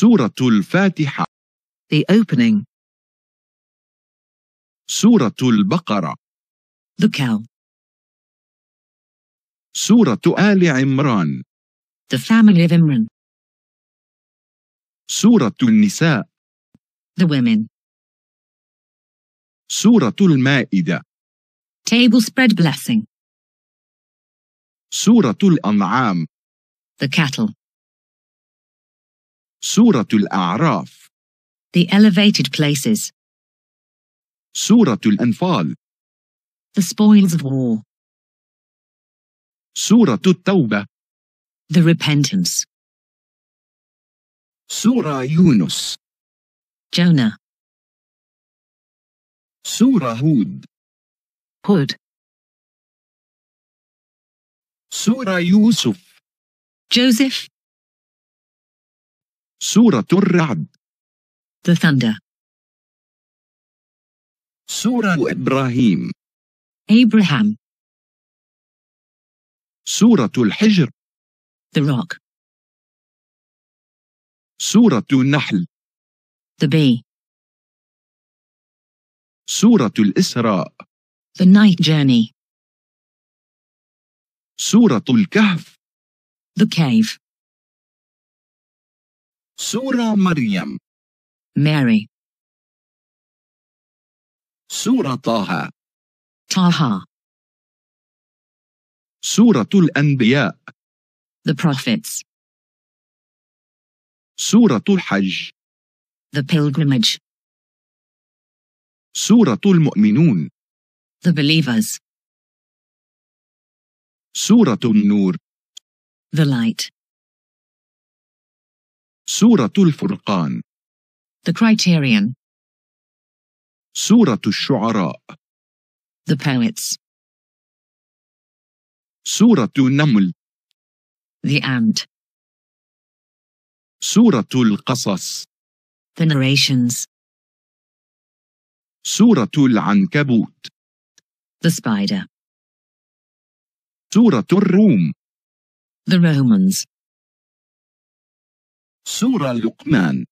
سورة الفاتحة The opening سورة البقرة The cow سورة آل عمران The family of Imran سورة النساء The women سورة المائدة Table spread blessing سورة الأنعام The cattle Suratul A'raf The elevated places Suratul Anfal The spoils of war Suratul Tawbah The repentance Surah Yunus Jonah Surah Hud Hud Surah Yusuf Joseph سورة الرعد The Thunder سورة إبراهيم Abraham سورة الحجر The Rock سورة النحل The Bay سورة الإسراء The Night Journey سورة الكهف The Cave سورة مريم Mary سورة طه طه سورة الأنبياء The Prophets سورة الحج The Pilgrimage سورة المؤمنون The Believers سورة النور The Light Surah Al-Furqan The Criterion Surah Al-Shu'ara The Poets Surah Al-Naml The Ant Surah Al-Qasas The Narrations Surah Al-Ankabut The Spider Surah Al-Rum The Romans Surah Lukman.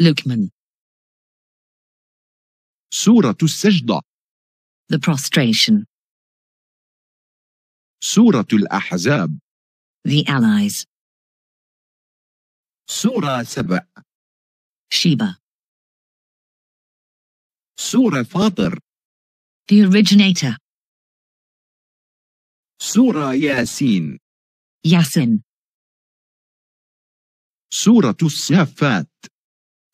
Lukman. Surah Al-Sajda The Prostration Surah Al-Ahzab The Allies Surah Sab' Shiba. Surah Fatir The Originator Surah Yasin Yasin Surah Safat.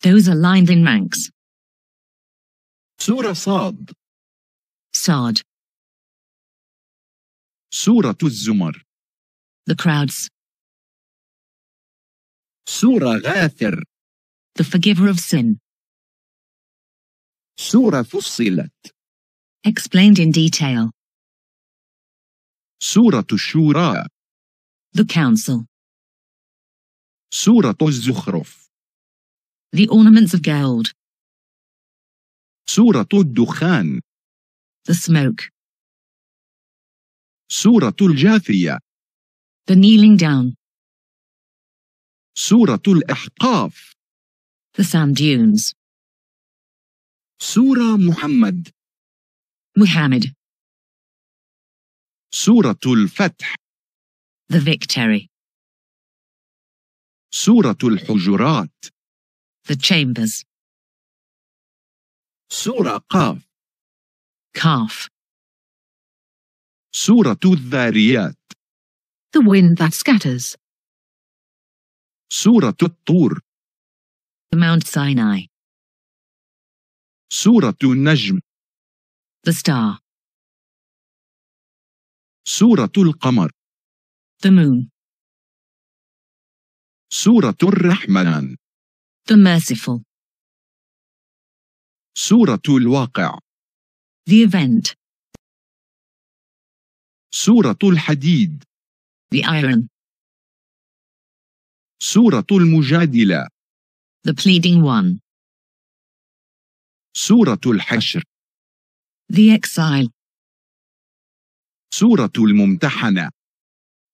Those aligned in ranks. Surah Saad. Saad. Surah Zumar. The crowds. Surah Ghathir. The forgiver of sin. Surah Fusilat. Explained in detail. Surah Shura. The council. سورة الزخرف The ornaments of gold سورة الدخان The smoke سورة الجاثية The kneeling down سورة الأحقاف The sand dunes سورة محمد محمد سورة الفتح The victory سورة الحجرات The Chambers سورة قاف Calf سورة الذاريات The Wind That Scatters سورة الطور The Mount Sinai سورة النجم The Star سورة القمر The Moon سورة الرحمن The Merciful سورة الواقع The event سورة الحديد The iron سورة المجادلة The pleading one سورة الحشر The exile سورة الممتحنة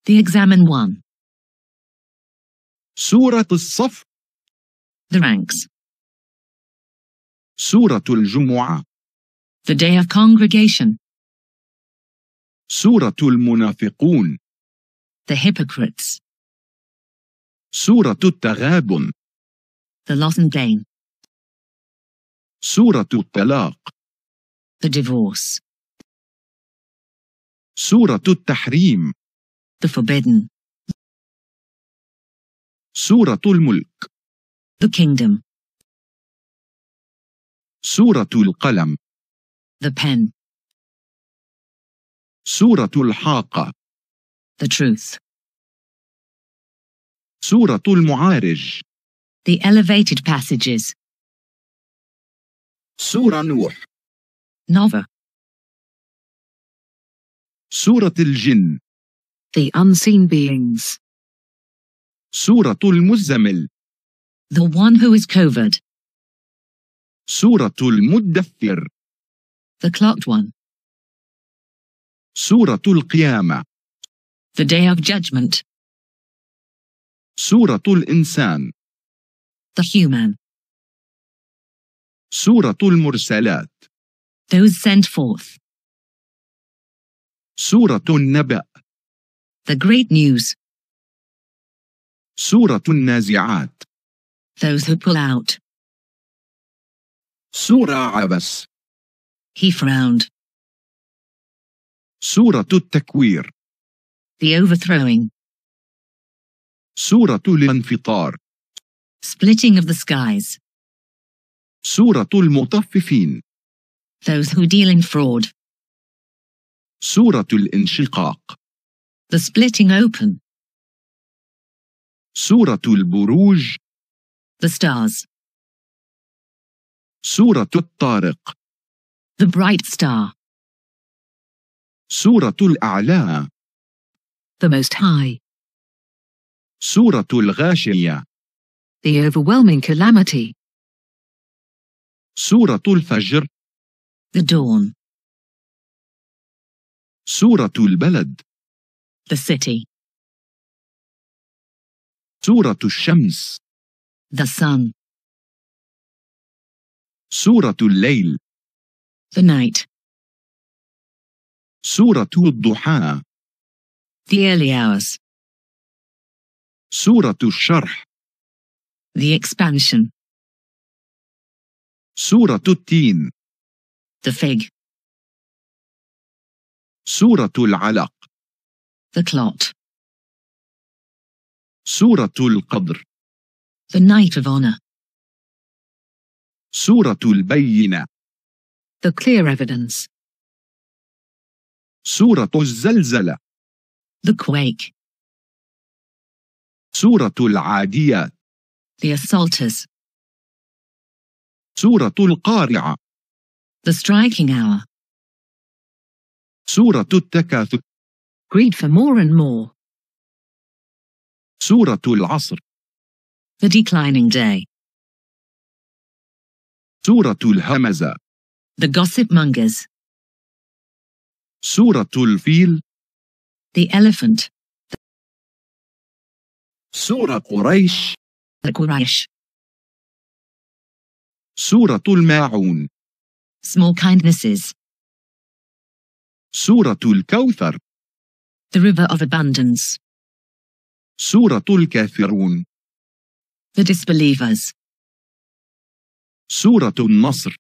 The Examine one سورة الصف The ranks سورة الجمعة The day of congregation سورة المنافقون The hypocrites سورة التغابن The loss and gain سورة الطلاق The divorce سورة التحريم The forbidden سورة الملك The Kingdom سورة القلم The Pen سورة الحاقة The Truth سورة المعارج The Elevated Passages سورة نوح Nova سورة الجن The Unseen Beings سورة المزمل The one who is covered سورة المدثر The clocked one سورة القيامة The day of judgment سورة الإنسان The human سورة المرسلات Those sent forth سورة النبأ The great news سورة النازعات Those who pull out. سورة عبس He frowned. سورة التكوير The overthrowing. سورة الانفطار Splitting of the skies. سورة المطففين Those who deal in fraud. سورة الانشقاق The splitting open. سورة البروج The Stars سورة الطارق The Bright Star سورة الأعلى The Most High سورة الغاشية The Overwhelming Calamity سورة الفجر The Dawn سورة البلد The City سورة الشمس The sun سورة الليل The night سورة الضحى The early hours سورة الشرح The expansion سورة التين The fig سورة العلق The clot Suratul Qadr The Night of Honor Suratul Bayina The Clear Evidence Suratul Zalzala The Quake Suratul Adiyat The Assaulters Suratul Qari'ah The Striking Hour Suratul takathu Greed for more and more سورة العصر The declining day سورة الهمزة The gossip mongers سورة الفيل The elephant سورة قريش The Quraysh سورة الماعون Small kindnesses سورة الكوثر The river of abundance Suratul Kafirun The Disbelievers Suratul Nasr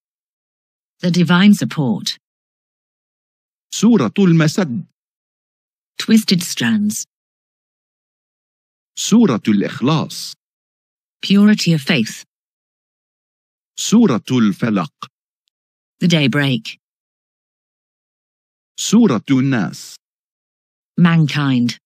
The Divine Support Suratul Masad Twisted Strands Suratul Ikhlas Purity of Faith Suratul Falaq The Daybreak Suratul Nas Mankind